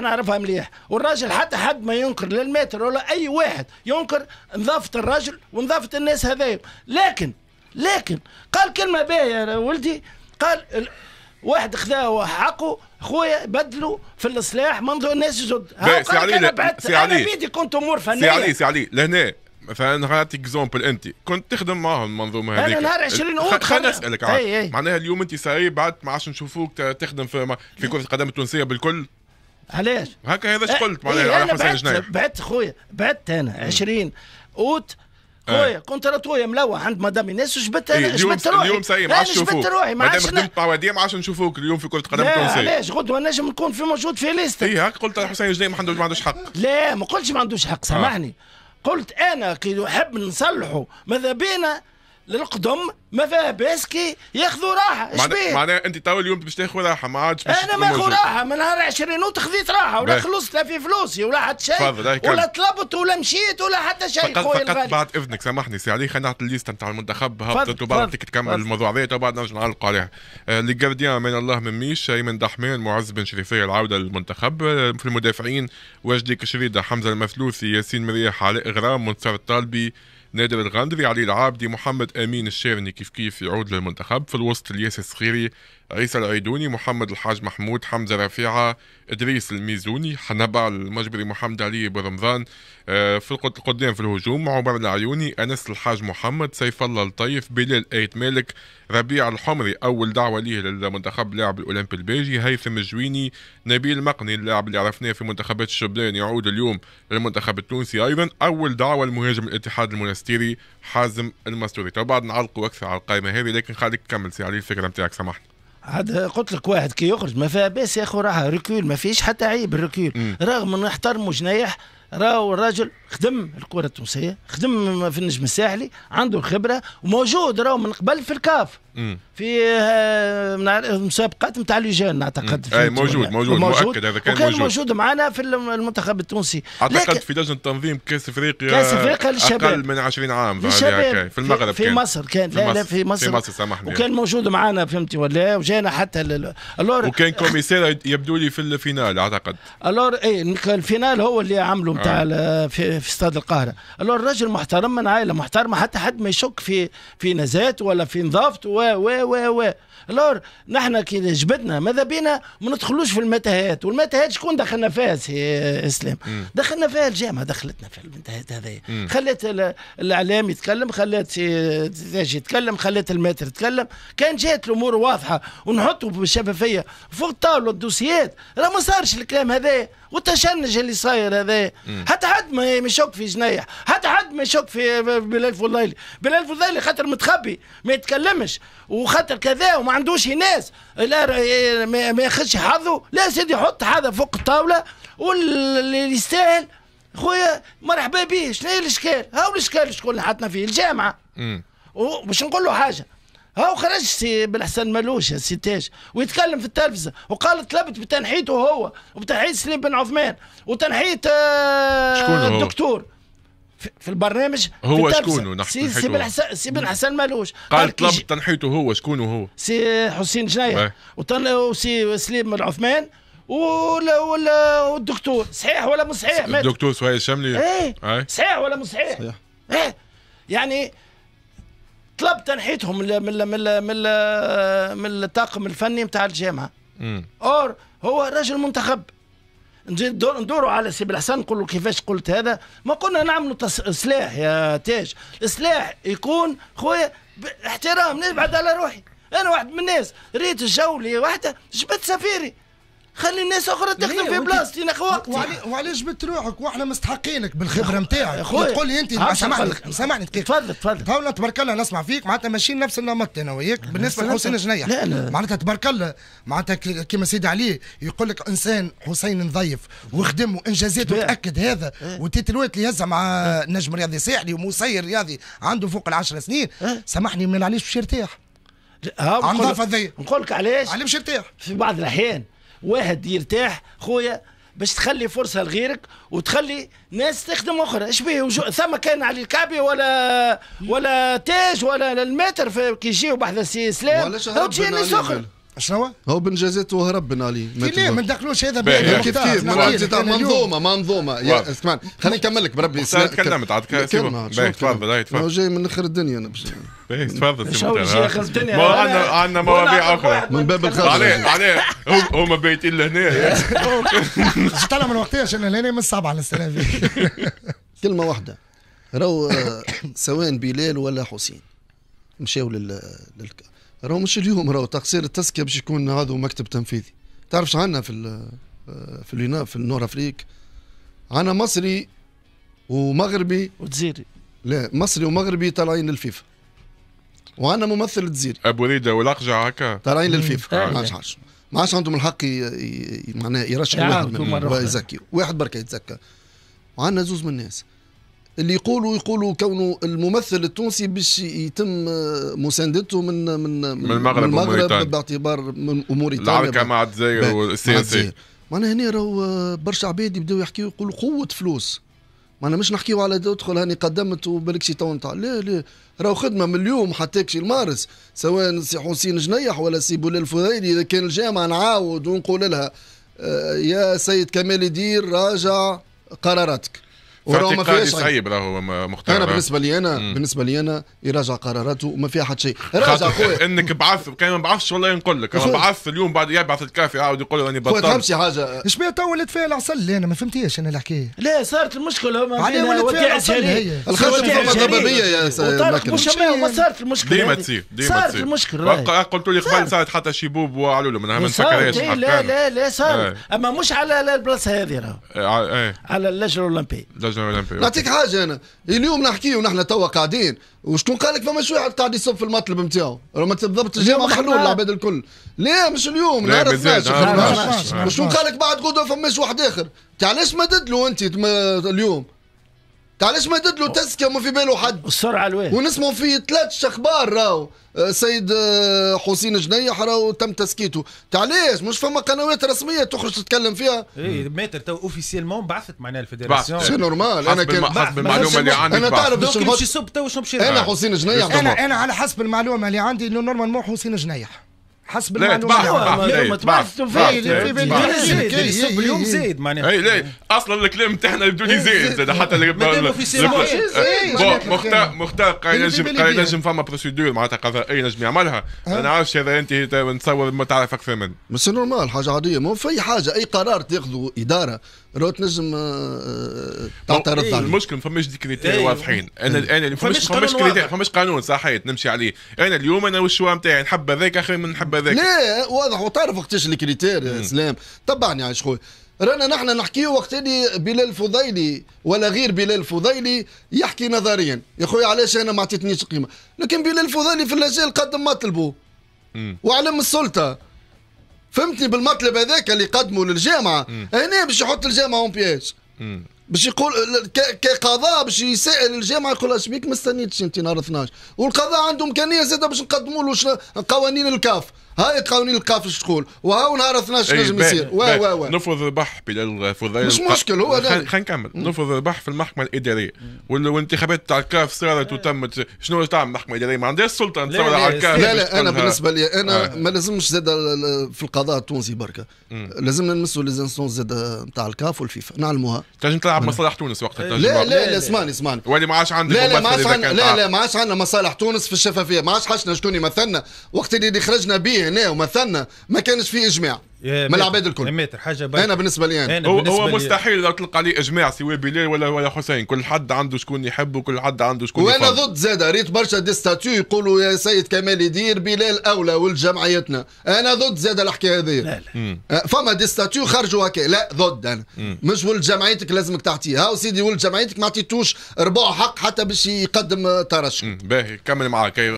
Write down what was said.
انا اعرفها مليح والراجل حتى حد ما ينكر للمتر ولا اي واحد ينكر نظافه الراجل ونظافه الناس هذايا لكن لكن قال كلمه باهيه يا ولدي قال واحد خذاه حقه خويا بدلوا في الاصلاح منذ الناس جد سي علي انا سي علي فيدي كنت امور فنيه سي علي سي علي لهنا مثلا نعطيك اكزومبل انت كنت تخدم معهم المنظومه هذيك انا نهار 20 اوت خلينا نسالك معناها اليوم انت ساي بعد ما عادش نشوفوك تخدم في في كره القدم التونسيه بالكل علاش هكا هذا اش إيه، قلت معناها إيه على حسين جنايح بعت خويا بعت انا 20 اوت آه. خويا كنت راه خويا ملوح عند مدام ايناس وجبت انا جبت إيه، روحي اليوم سي ما عادش نشوفوك روحي ما عادش خدمت تعواديه ما عادش نشوفوك اليوم في كره قدم تونسيه علاش غدوه نجم نكون في موجود في ليست اي هكا قلت حسين جنايح ما عندوش ما عندوش حق لا ما قلتش ما عندوش حق سامحني آه. قلت انا كي نحب نصلحه ماذا بينا للقدم ما فيها باسكي ياخذوا راحه بيه؟ معناها انت توا اليوم باش تاخذ راحه ما عادش انا ماخذ راحه من نهار 20 اوت خذيت راحه ولا خلصت لا في فلوسي ولا حتى شيء ولا طلبت ولا مشيت ولا حتى شيء فقط فقط الغالي. بعد اذنك سامحني سي علي خلينا نعطي الليست نتاع المنتخب هبطت وبعد تكمل الموضوع هذا وبعد نرجع نعلقوا عليها آه، لي جارديان من الله من ميش ايمن دحمان معز بن شريفيه العوده للمنتخب آه، في المدافعين وجدي كشريده حمزه المثلوثي ياسين مريح علاء غرام منصر الطالبي نادر الغندري علي العابدي محمد امين الشارني كيف كيف يعود للمنتخب في الوسط الياسر الصغيري عيسى العيدوني محمد الحاج محمود حمزة رفيعة إدريس الميزوني حنبع المجبري محمد علي برمضان آه، في القدام في الهجوم عمر العيوني أنس الحاج محمد سيف الله الطيف بلال آيت مالك ربيع الحمري أول دعوة ليه للمنتخب اللاعب الأولمبي الباجي هيثم الجويني نبيل مقني اللاعب اللي عرفناه في منتخبات الشبلان يعود اليوم للمنتخب التونسي أيضا أول دعوة لمهاجم الاتحاد المنستيري حازم المستوري بعد نعلقوا أكثر على القائمة هذه لكن خليك تكمل سي علي الفكرة نتاعك سامحني عاد قلت لك واحد كي يخرج ما فيها باس يا اخو راها ركول ما فيش حتى عيب الركول رغم نحترموا جنايح راهو الراجل خدم الكره التونسيه خدم في النجم الساحلي عنده الخبره وموجود راهو من قبل في الكاف في آه، مسابقات نتاع ليجان نعتقد اي موجود موجود مؤكد هذا كان موجود موجود معنا في المنتخب التونسي اعتقد في لجنه تنظيم كاس افريقيا كاس افريقيا للشباب اقل من 20 عام في المغرب في, في مصر كان لا لا في مصر في مصر سامحني وكان موجود معنا فهمتي ولا وجانا حتى الور وكان كوميسير يبدو لي في الفينال اعتقد الور اي الفينال هو اللي عمله نتاع آه. في, في استاد القاهره الو الراجل محترم من عائله محترمه حتى حد ما يشك في في نزاهته ولا في نظافته و و و و لور نحن كي جبدنا ماذا بينا ما ندخلوش في المتاهات والمتاهات شكون دخلنا فيها سي اسلام دخلنا فيها الجامعه دخلتنا في المتاهات هذايا خلت الاعلام يتكلم خلت سي يتكلم خلت الماتر يتكلم كان جات الامور واضحه ونحطوا بشفافيه فوق الطاوله الدوسيات راه ما صارش الكلام هذايا والتشنج اللي صاير هذا حتى حد ما يشك في جنيه حتى حد ما يشك في بلال فضيلي بلال فضيلي خاطر متخبي ما يتكلمش وخاطر كذا وما عندوش ناس لا ما ياخذش حظه لا سيدي حط هذا فوق الطاوله واللي يستاهل خويا مرحبا بيه شنو هي الاشكال هاو الاشكال شكون اللي حطنا فيه الجامعه امم وباش نقول له حاجه ها خرج سي بالحسن مالوش سيتاش ويتكلم في التلفزه وقال طلبت بتنحيته هو وبتنحيت سليم بن عثمان وتنحيت آه، الدكتور في البرنامج هو شكونه نحن سي سي بن حسن سي بن حسن مالوش قال طلب تنحيته هو شكونه هو سي حسين جنيه وسي سليم بن عثمان ولا ولا والدكتور صحيح ولا مش صحيح الدكتور سهيل الشملي ايه صحيح ولا مش صحيح؟ صحيح ايه يعني طلب تنحيتهم من من من من الطاقم الفني نتاع الجامعه اور هو رجل منتخب ندوروا على سي بالحسن نقول له كيفاش قلت هذا ما قلنا نعملوا سلاح يا تاج السلاح يكون خويا باحترام نبعد على روحي انا واحد من الناس ريت الجولي واحده جبت سفيري خلي الناس اخرى تخدم في بلاصتي انا وقتي وعلاش جبت روحك واحنا مستحقينك بالخبره نتاعك تقول لي انت سامحني سامحني دقيقه تفضل تفضل تو تبارك الله نسمع فيك معناتها ماشيين نفس النمط انا وياك بالنسبه لحسين جنيح لا لا معناتها تبارك الله معناتها كيما سيدي علي يقول لك انسان حسين نظيف وخدم وانجازاته تاكد هذا والتيتلوات اللي يهزها مع نجم رياضي ساحلي ومسير رياضي عنده فوق العشر سنين سامحني ما عليش باش يرتاح نقول لك علاش علاش باش يرتاح في بعض الاحيان واحد يرتاح خويا باش تخلي فرصه لغيرك وتخلي ناس تخدم اخرى اش بيه وجو... ثم كان علي الكعبي ولا ولا تاج ولا المتر في كي يجيو بحذا السي اسلام ولا اخرى شنو؟ هو بن جازات وهرب بن علي كيفاه ما ندخلوش هذا كيف كيف منظومه منظومه يا اسمع خليني نكمل لك بربي تكلمت عاد تفضل تفضل جاي من اخر الدنيا انا باش تفضل سي عندنا عندنا مواضيع اخرى من باب الخبر عليه عليه هما بيتين لهنا طلع من وقتها انا لهنا من السبعه نستنى كلمه واحده راهو سواء بلال ولا حسين مشاو لل راهو مش اليوم راهو تقصير التسكيه باش يكون هذا مكتب تنفيذي تعرف عندنا في في اليونان في النور افريك عندنا مصري ومغربي وتزيري لا مصري ومغربي طالعين للفيفا وعندنا ممثل تزيري ابو ريده والاقجع هكا طالعين للفيفا ما عادش ما عادش عندهم الحق معناها يرشح واحد ويزكي واحد بركه يتزكى وعندنا زوز من الناس اللي يقولوا يقولوا كونه الممثل التونسي باش يتم مساندته من من من المغرب, من المغرب باعتبار من امور العركه مع الجزائر والسياسي معناها هنا راهو برشا عباد يبداو يحكيوا يقولوا قوه فلوس معناها مش نحكيو على تدخل هاني قدمت وبالك شي تو نتاع لا لا راهو خدمه من اليوم حتى كشي المارس سواء سي حسين جنيح ولا سي بولال الفضيلي اذا كان الجامعه نعاود ونقول لها آه، يا سيد كمال يدير راجع قراراتك وراه ما فيهاش صعيب راهو مختار انا بالنسبه لي انا مم. بالنسبه لي انا يراجع قراراته وما فيها حتى شيء راجع خويا انك بعث كان ما بعثش والله نقول لك انا بعث اليوم بعد يبعث الكافي يعاود يقول راني بطلت خويا تفهمش حاجه بيها تو ولد فيها العسل انا ما فهمتهاش انا الحكايه لا صارت المشكله ما ولد فيها العسل الخشب فما ضبابيه يا طارق مش ما صارت المشكله ديما تصير ديما تصير صارت المشكله قلت لي قبل صارت حتى شيبوب وعلولو منها ما نفكرهاش لا لا لا صارت إيه. اما مش على البلاصه هذه راه إيه، آه، إيه. على اللجنه الاولمبيه اللجنه الاولمبيه نعطيك حاجه انا اليوم نحكي ونحن توا قاعدين وشكون قال لك فما واحد قاعد يصب في المطلب نتاعو ما تضبط الجامعه محلول العباد الكل لا مش اليوم لا 12 وشكون قال لك بعد غدوه فماش واحد اخر علاش ما ددلو انت اليوم تاع علاش ما دت له تزكيه وما في باله حد السرعه الوين ونسمعوا فيه ثلاث شخبار راهو آه، سيد آه، حسين جنيح راهو تم تسكيته تاع علاش مش فما قنوات رسميه تخرج تتكلم فيها اي ماتر تو اوفيسيلمون بعثت معناها الفيدراسيون سي نورمال انا كان حسب المعلومه اللي عندي انا تعرف باش نمشي يصب تو شنو انا حسين جنيح انا انا على حسب المعلومه اللي عندي انه نورمالمون حسين جنيح حسب المعلومات ما في اليوم زايد معناها اي لا اصلا الكلام تاعنا يبدو لي زاد حتى مختار مختار قال نجم قال نجم فما بروسيدور معناتها قضائيه نجم يعملها انا عارف هذا انت نتصور ما تعرف اكثر مني بس نورمال حاجه عاديه مو في حاجه اي قرار تاخذه اداره راه تنجم تعترض عليه المشكل ما فماش دي كريتير إيه. واضحين انا إيه. انا فماش فماش كريتير فماش قانون صحيت نمشي عليه انا اليوم انا والشوا نتاعي نحب هذاك اخي من نحب هذاك لا واضح وتعرف وقتاش الكريتير يا سلام تبعني يا خويا رانا نحن نحكي وقت اللي بلال الفضيلي ولا غير بلال الفضيلي يحكي نظريا يا خويا علاش انا ما عطيتنيش قيمه لكن بلال الفضيلي في الاجيال قدم ما طلبوا وعلم السلطه فهمتني بالمطلب هذاك اللي قدمه للجامعه هنا باش يحط الجامعه اون بياج باش يقول كقضاء باش يسائل الجامعه يقول اش بيك ما استنيتش انت نهار 12 والقضاء عنده امكانيه زاده باش نقدموا له قوانين الكاف هاي قوانين القافش تقول وهاو نهار 12 نجم يصير وا وا وا نفرض ربح بلال فضيل مش مشكل هو خلينا نكمل نفرض ربح في المحكمه الاداريه والانتخابات تاع الكاف صارت إيه. وتمت شنو تعمل المحكمه الاداريه ما عندهاش سلطه تصور على الكاف لا لا انا بالنسبه لي انا ما لازمش زاد في القضاء التونسي بركه لازمنا نمسوا زانسونس زاد نتاع الكاف والفيفا نعلموها تنجم تلعب مصالح تونس وقتها إيه. لا لا لا اسمعني اسمعني ولي ما عادش عندك لا لا ما عادش لا لا ما عادش عندنا مصالح تونس في الشفافيه ما عادش حشنا شكون يمثلنا وقت اللي خرجنا به هنا ومثلنا ما كانش فيه اجماع من العباد الكل ماتر حاجه بايك. انا بالنسبه لي أنا. أنا هو, هو لي مستحيل لو تلقى عليه اجماع سواء بلال ولا ولا حسين كل حد عنده شكون يحب وكل حد عنده شكون وانا ضد زاد ريت برشا دي ستاتيو يقولوا يا سيد كمال يدير بلال اولى ولجمعيتنا انا ضد زاد الحكايه هذه لا لا فما دي ستاتيو خرجوا هكا لا ضد انا م. مش ولد جمعيتك لازمك تعطيه هاو سيدي ولد جمعيتك ما عطيتوش ربع حق حتى باش يقدم ترشح باهي كمل معاك أيوة.